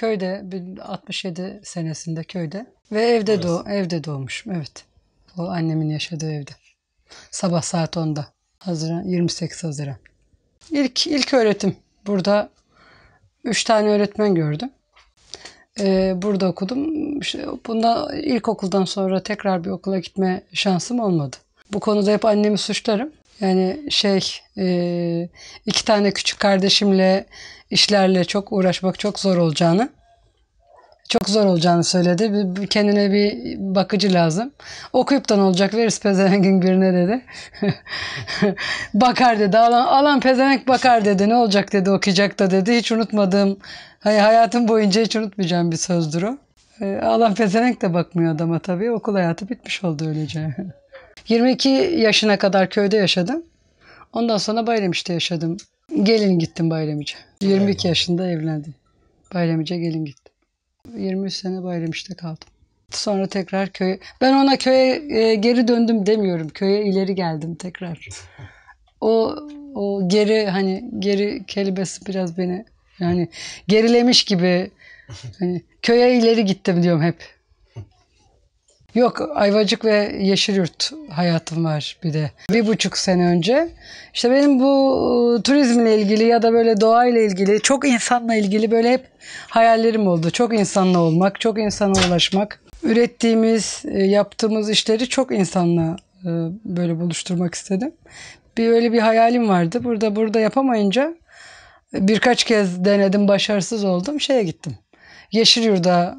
köyde 67 senesinde köyde ve evde Orası. doğ evde doğmuşum evet. O annemin yaşadığı evde. Sabah saat 10'da. Haziran 28 Haziran. İlk ilk öğretim burada 3 tane öğretmen gördüm. Ee, burada okudum. İşte bunda ilkokuldan sonra tekrar bir okula gitme şansım olmadı. Bu konuda hep annemi suçlarım. Yani şey e, iki tane küçük kardeşimle işlerle çok uğraşmak çok zor olacağını çok zor olacağını söyledi. Bir, kendine bir bakıcı lazım. Okuyup da ne olacak veririz pezevengin birine dedi. bakar dedi. Alan, alan pezevenk bakar dedi. Ne olacak dedi okuyacak da dedi. Hiç unutmadığım hayatım boyunca hiç unutmayacağım bir sözdür o. E, alan pezevenk de bakmıyor adama tabii. Okul hayatı bitmiş oldu öylece. 22 yaşına kadar köyde yaşadım. Ondan sonra Bayramiç'te yaşadım. Gelin gittim Bayramiç'e. 22 Aynen. yaşında evlendim. Bayramiç'e gelin gittim. 23 sene Bayramiç'te kaldım. Sonra tekrar köye... Ben ona köye e, geri döndüm demiyorum. Köye ileri geldim tekrar. O o geri hani geri kelimesi biraz beni yani gerilemiş gibi hani köye ileri gittim diyorum hep. Yok Ayvacık ve Yeşilyurt hayatım var bir de. Bir buçuk sene önce. İşte benim bu ıı, turizmle ilgili ya da böyle doğayla ilgili çok insanla ilgili böyle hep hayallerim oldu. Çok insanla olmak, çok insana ulaşmak. Ürettiğimiz, ıı, yaptığımız işleri çok insanla ıı, böyle buluşturmak istedim. Bir öyle bir hayalim vardı. Burada burada yapamayınca birkaç kez denedim, başarısız oldum. Şeye gittim. Yeşilyurt'a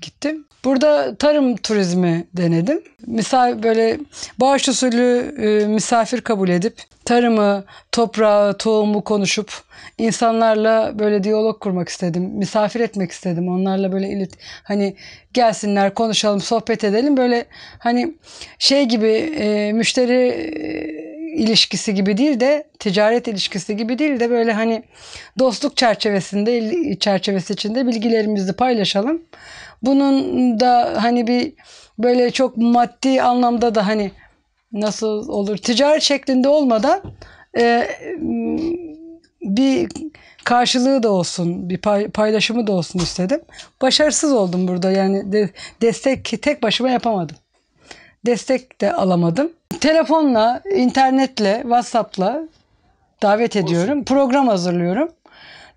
gittim. Burada tarım turizmi denedim. Misal böyle bağış usulü e, misafir kabul edip tarımı, toprağı, tohumu konuşup insanlarla böyle diyalog kurmak istedim. Misafir etmek istedim. Onlarla böyle ilit hani gelsinler, konuşalım, sohbet edelim. Böyle hani şey gibi e, müşteri e, ilişkisi gibi değil de ticaret ilişkisi gibi değil de böyle hani dostluk çerçevesinde çerçevesi içinde bilgilerimizi paylaşalım. Bunun da hani bir böyle çok maddi anlamda da hani nasıl olur ticaret şeklinde olmadan e, bir karşılığı da olsun, bir paylaşımı da olsun istedim. Başarısız oldum burada. Yani de, destek tek başıma yapamadım. Destek de alamadım. Telefonla, internetle, WhatsApp'la davet ediyorum. Olsun. Program hazırlıyorum.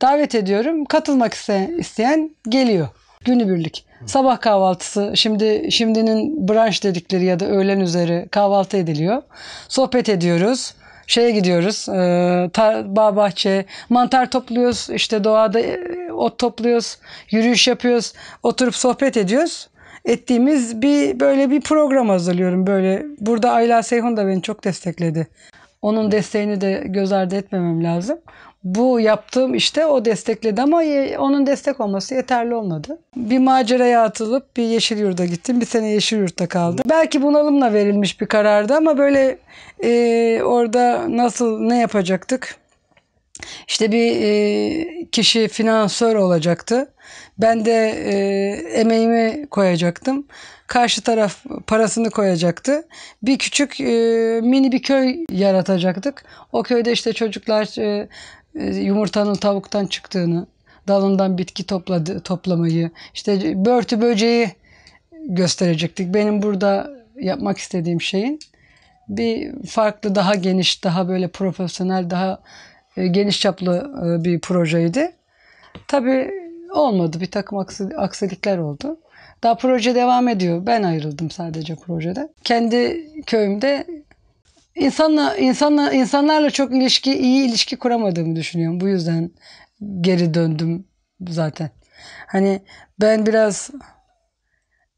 Davet ediyorum. Katılmak isteyen, isteyen geliyor. Günübirlik. Sabah kahvaltısı şimdi şimdinin brunch dedikleri ya da öğlen üzeri kahvaltı ediliyor. Sohbet ediyoruz şeye gidiyoruz. E, tar, bağ bahçe, mantar topluyoruz. işte doğada e, ot topluyoruz. Yürüyüş yapıyoruz. Oturup sohbet ediyoruz. Ettiğimiz bir böyle bir program hazırlıyorum böyle. Burada Ayla Seyhun da beni çok destekledi. Onun desteğini de göz ardı etmemem lazım. Bu yaptığım işte o destekledi ama onun destek olması yeterli olmadı. Bir maceraya atılıp bir yeşil yurda gittim. Bir sene yeşil yurtta kaldım. Belki bunalımla verilmiş bir karardı ama böyle e, orada nasıl ne yapacaktık işte bir e, kişi finansör olacaktı. Ben de e, emeğimi koyacaktım. Karşı taraf parasını koyacaktı. Bir küçük e, mini bir köy yaratacaktık. O köyde işte çocuklar e, e yumurtanın tavuktan çıktığını, dalından bitki topladı, toplamayı, işte börtü böceği gösterecektik. Benim burada yapmak istediğim şeyin bir farklı, daha geniş, daha böyle profesyonel, daha e, geniş çaplı e, bir projeydi. Tabii olmadı. Bir takım aksilikler oldu. Daha proje devam ediyor. Ben ayrıldım sadece projede. Kendi köyümde insanla insanla insanlarla çok ilişki iyi ilişki kuramadığımı düşünüyorum. Bu yüzden geri döndüm zaten. Hani ben biraz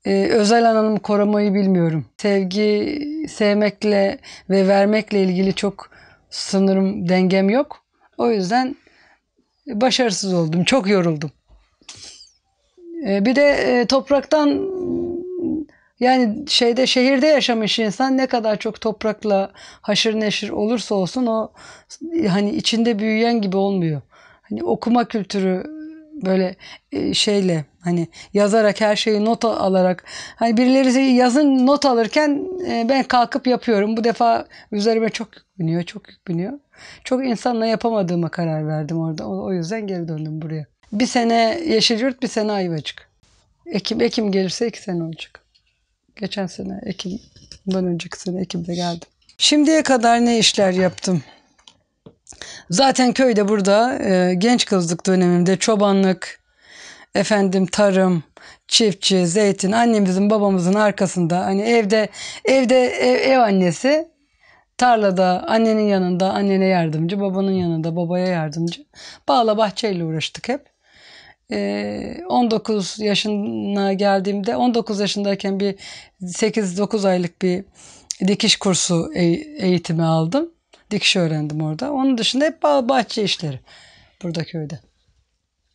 e, özel alanımı korumayı bilmiyorum. Sevgi sevmekle ve vermekle ilgili çok sınırım dengem yok. O yüzden başarısız oldum. Çok yoruldum. E, bir de e, topraktan yani şeyde şehirde yaşamış insan ne kadar çok toprakla haşır neşir olursa olsun o hani içinde büyüyen gibi olmuyor. Hani okuma kültürü böyle e, şeyle hani yazarak her şeyi not alarak hani birileri yazın not alırken e, ben kalkıp yapıyorum. Bu defa üzerime çok yük biniyor, çok yük biniyor. Çok insanla yapamadığıma karar verdim orada. O yüzden geri döndüm buraya. Bir sene Yeşilyurt, bir sene Ayvacık. Ekim, Ekim gelirse iki sene olacak. Geçen sene Ekim'den önceki sene Ekim'de geldim. Şimdiye kadar ne işler yaptım? Zaten köyde burada e, genç kızlık döneminde çobanlık, efendim tarım, çiftçi, zeytin annemizin babamızın arkasında hani evde evde ev, ev annesi tarlada annenin yanında annene yardımcı, babanın yanında babaya yardımcı. Bağla bahçeyle uğraştık hep. E, 19 yaşına geldiğimde 19 yaşındayken bir 8-9 aylık bir dikiş kursu eğitimi aldım dikiş öğrendim orada. Onun dışında hep bahçe işleri burada köyde.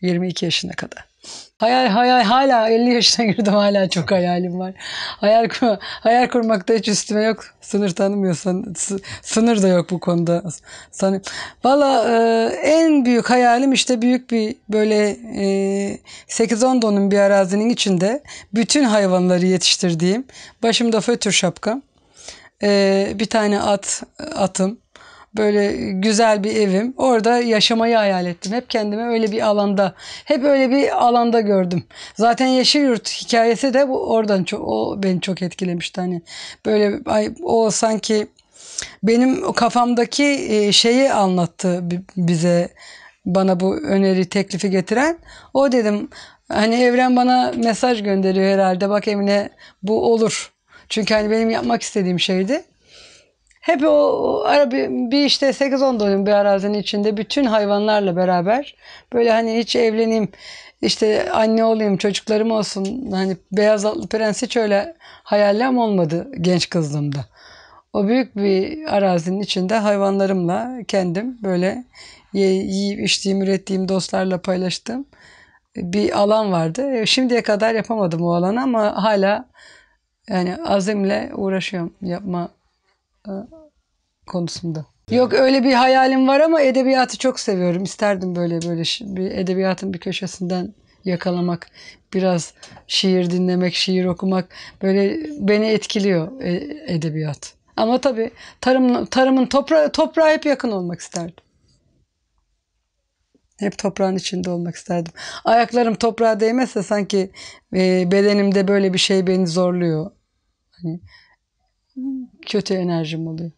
22 yaşına kadar. Hayal hayal hala 50 yaşına girdim hala çok hayalim var. Hayal kurma, hayal kurmakta hiç üstüme yok. Sınır tanımıyor. sınır da yok bu konuda. Sanırım. Valla e, en büyük hayalim işte büyük bir böyle e, 8-10 donun bir arazinin içinde bütün hayvanları yetiştirdiğim başımda fötür şapka. e, bir tane at atım böyle güzel bir evim. Orada yaşamayı hayal ettim. Hep kendime öyle bir alanda, hep öyle bir alanda gördüm. Zaten yeşil yurt hikayesi de bu oradan çok o beni çok etkilemişti hani. Böyle ay, o sanki benim kafamdaki e, şeyi anlattı bize bana bu öneri teklifi getiren. O dedim hani evren bana mesaj gönderiyor herhalde. Bak Emine bu olur. Çünkü hani benim yapmak istediğim şeydi. Hep o, o ara bir, bir işte 8-10 dönüm bir arazinin içinde bütün hayvanlarla beraber böyle hani hiç evleneyim işte anne olayım çocuklarım olsun hani beyaz atlı prens hiç öyle hayallem olmadı genç kızlığımda. O büyük bir arazinin içinde hayvanlarımla kendim böyle yiyip içtiğim, ürettiğim dostlarla paylaştığım bir alan vardı. E, şimdiye kadar yapamadım o alanı ama hala yani azimle uğraşıyorum yapma e, konusunda. Yok öyle bir hayalim var ama edebiyatı çok seviyorum. İsterdim böyle böyle bir edebiyatın bir köşesinden yakalamak, biraz şiir dinlemek, şiir okumak böyle beni etkiliyor e, edebiyat. Ama tabii tarım tarımın toprağı toprağa hep yakın olmak isterdim. Hep toprağın içinde olmak isterdim. Ayaklarım toprağa değmezse sanki e, bedenimde böyle bir şey beni zorluyor. Hani kötü enerjim oluyor.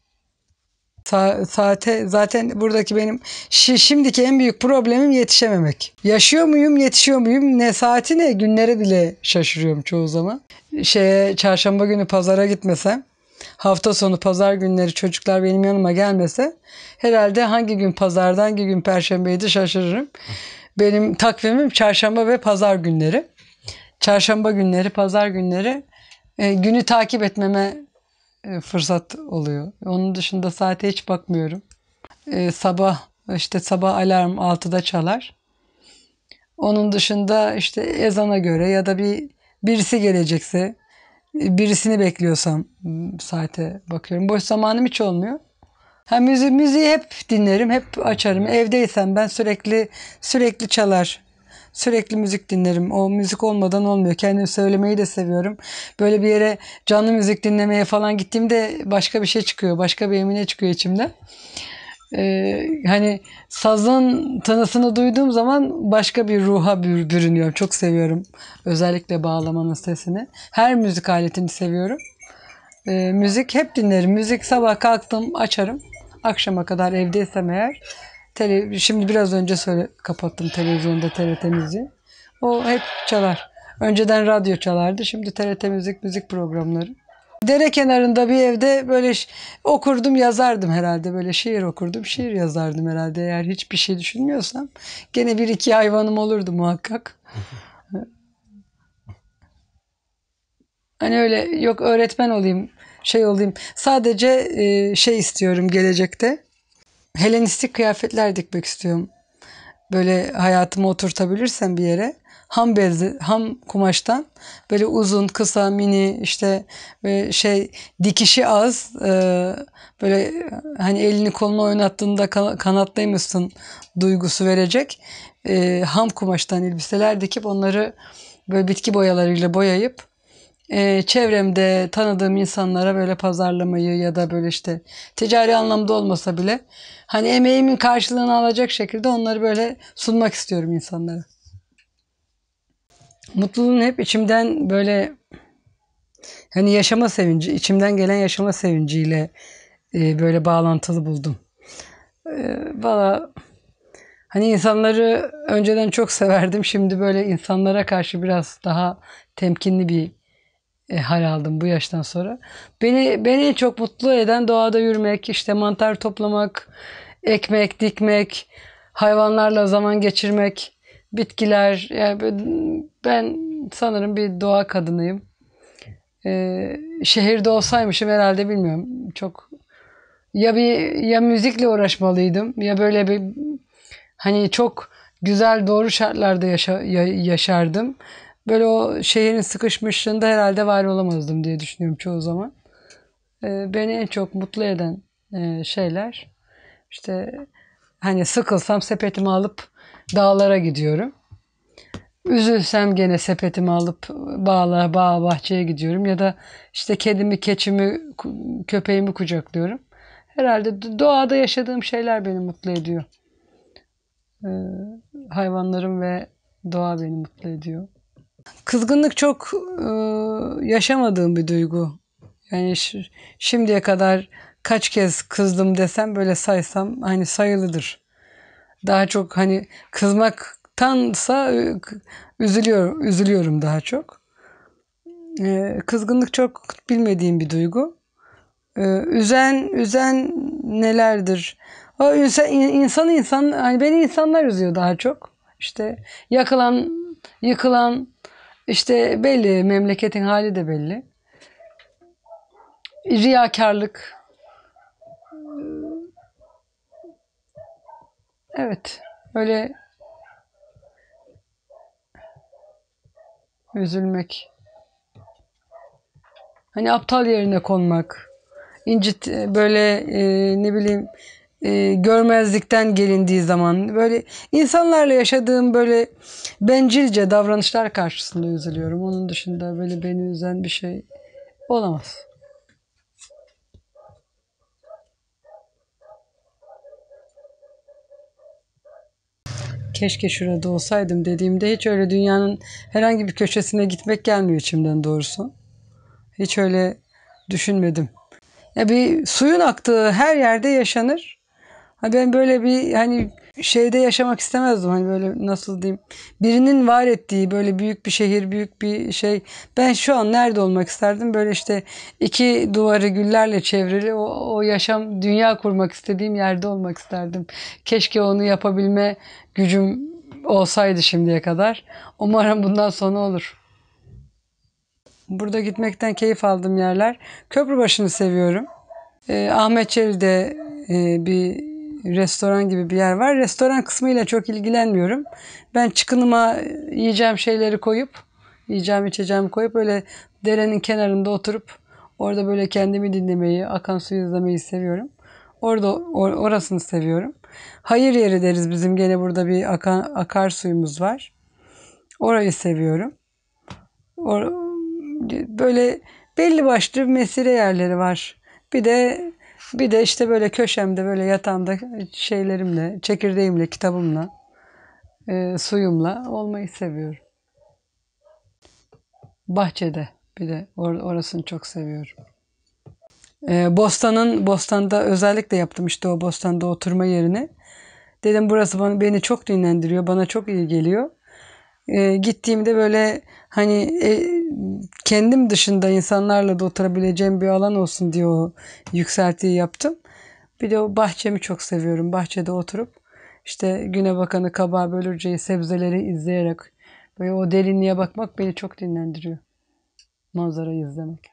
Sa saate zaten buradaki benim şi şimdiki en büyük problemim yetişememek. Yaşıyor muyum, yetişiyor muyum? Ne saati ne günlere bile şaşırıyorum çoğu zaman. Şeye çarşamba günü pazara gitmesem hafta sonu pazar günleri çocuklar benim yanıma gelmese herhalde hangi gün pazardan, hangi gün perşembeydi şaşırırım. Benim takvimim çarşamba ve pazar günleri. Çarşamba günleri, pazar günleri e, günü takip etmeme e, fırsat oluyor. Onun dışında saate hiç bakmıyorum. Ee, sabah işte sabah alarm 6'da çalar. Onun dışında işte ezana göre ya da bir birisi gelecekse e, birisini bekliyorsam saate bakıyorum. Boş zamanım hiç olmuyor. Hem müzi müziği hep dinlerim, hep açarım. Evdeysem ben sürekli sürekli çalar Sürekli müzik dinlerim. O müzik olmadan olmuyor. Kendim söylemeyi de seviyorum. Böyle bir yere canlı müzik dinlemeye falan gittiğimde başka bir şey çıkıyor. Başka bir emine çıkıyor içimde. Ee, hani sazın tanısını duyduğum zaman başka bir ruha bür- bürünüyorum. Çok seviyorum. Özellikle bağlamanın sesini. Her müzik aletini seviyorum. Ee, müzik hep dinlerim. Müzik sabah kalktım açarım. Akşama kadar evdeysem eğer tele, şimdi biraz önce söyle, kapattım televizyonda TRT müziği. O hep çalar. Önceden radyo çalardı. Şimdi TRT müzik müzik programları. Dere kenarında bir evde böyle okurdum yazardım herhalde böyle şiir okurdum şiir yazardım herhalde eğer hiçbir şey düşünmüyorsam gene bir iki hayvanım olurdu muhakkak. hani öyle yok öğretmen olayım şey olayım sadece e, şey istiyorum gelecekte Helenistik kıyafetler dikmek istiyorum. Böyle hayatımı oturtabilirsem bir yere ham belde, ham kumaştan böyle uzun, kısa, mini işte ve şey dikişi az e, böyle hani elini kolunu oynattığında kanatlaymışsın duygusu verecek e, ham kumaştan elbiseler dikip onları böyle bitki boyalarıyla boyayıp e, çevremde tanıdığım insanlara böyle pazarlamayı ya da böyle işte ticari anlamda olmasa bile hani emeğimin karşılığını alacak şekilde onları böyle sunmak istiyorum insanlara. Mutluluğun hep içimden böyle hani yaşama sevinci, içimden gelen yaşama sevinciyle e, böyle bağlantılı buldum. E, Valla hani insanları önceden çok severdim. Şimdi böyle insanlara karşı biraz daha temkinli bir e, hal aldım bu yaştan sonra. Beni beni çok mutlu eden doğada yürümek, işte mantar toplamak, ekmek dikmek, hayvanlarla zaman geçirmek, bitkiler. Yani ben sanırım bir doğa kadınıyım. Ee, şehirde olsaymışım herhalde bilmiyorum. Çok ya bir ya müzikle uğraşmalıydım ya böyle bir hani çok güzel doğru şartlarda yaşa, ya, yaşardım böyle o şehrin sıkışmışlığında herhalde var olamazdım diye düşünüyorum çoğu zaman. Ee, beni en çok mutlu eden e, şeyler işte hani sıkılsam sepetimi alıp dağlara gidiyorum. Üzülsem gene sepetimi alıp bağla, bağ bahçeye gidiyorum ya da işte kedimi, keçimi, köpeğimi kucaklıyorum. Herhalde doğada yaşadığım şeyler beni mutlu ediyor. Ee, hayvanlarım ve doğa beni mutlu ediyor. Kızgınlık çok e, yaşamadığım bir duygu. Yani şimdiye kadar kaç kez kızdım desem böyle saysam hani sayılıdır. Daha çok hani kızmaktansa e, üzülüyor, üzülüyorum daha çok. E, kızgınlık çok bilmediğim bir duygu. E, üzen, üzen nelerdir? O insan, insan, insan hani beni insanlar üzüyor daha çok. İşte yakılan, yıkılan, işte belli, memleketin hali de belli. Riyakarlık. Evet, öyle üzülmek. Hani aptal yerine konmak. İncit böyle e, ne bileyim e, görmezlikten gelindiği zaman böyle insanlarla yaşadığım böyle bencilce davranışlar karşısında üzülüyorum. Onun dışında böyle beni üzen bir şey olamaz. keşke şurada olsaydım dediğimde hiç öyle dünyanın herhangi bir köşesine gitmek gelmiyor içimden doğrusu. Hiç öyle düşünmedim. Ya bir suyun aktığı her yerde yaşanır. Ha ben böyle bir hani şeyde yaşamak istemezdim hani böyle nasıl diyeyim. Birinin var ettiği böyle büyük bir şehir, büyük bir şey. Ben şu an nerede olmak isterdim? Böyle işte iki duvarı güllerle çevrili o, o yaşam dünya kurmak istediğim yerde olmak isterdim. Keşke onu yapabilme gücüm olsaydı şimdiye kadar. Umarım bundan sonra olur. Burada gitmekten keyif aldığım yerler. Köprübaşı'nı seviyorum. E, Ahmet Çeli'de e, bir restoran gibi bir yer var. Restoran kısmıyla çok ilgilenmiyorum. Ben çıkınıma e, yiyeceğim şeyleri koyup, yiyeceğim içeceğim koyup öyle derenin kenarında oturup orada böyle kendimi dinlemeyi, akan suyu izlemeyi seviyorum. Orada or, orasını seviyorum. Hayır yeri deriz bizim gene burada bir akan, suyumuz var. Orayı seviyorum. Or, böyle belli başlı mesire yerleri var. Bir de bir de işte böyle köşemde böyle yatağımda şeylerimle, çekirdeğimle, kitabımla, e, suyumla olmayı seviyorum. Bahçede bir de or orasını çok seviyorum. E, bostanın, bostanda özellikle yaptım işte o bostanda oturma yerini. Dedim burası bana, beni çok dinlendiriyor, bana çok iyi geliyor e, gittiğimde böyle hani e, kendim dışında insanlarla da oturabileceğim bir alan olsun diye o yükseltiyi yaptım. Bir de o bahçemi çok seviyorum. Bahçede oturup işte güne bakanı kabağı bölürceği sebzeleri izleyerek böyle o derinliğe bakmak beni çok dinlendiriyor. Manzarayı izlemek.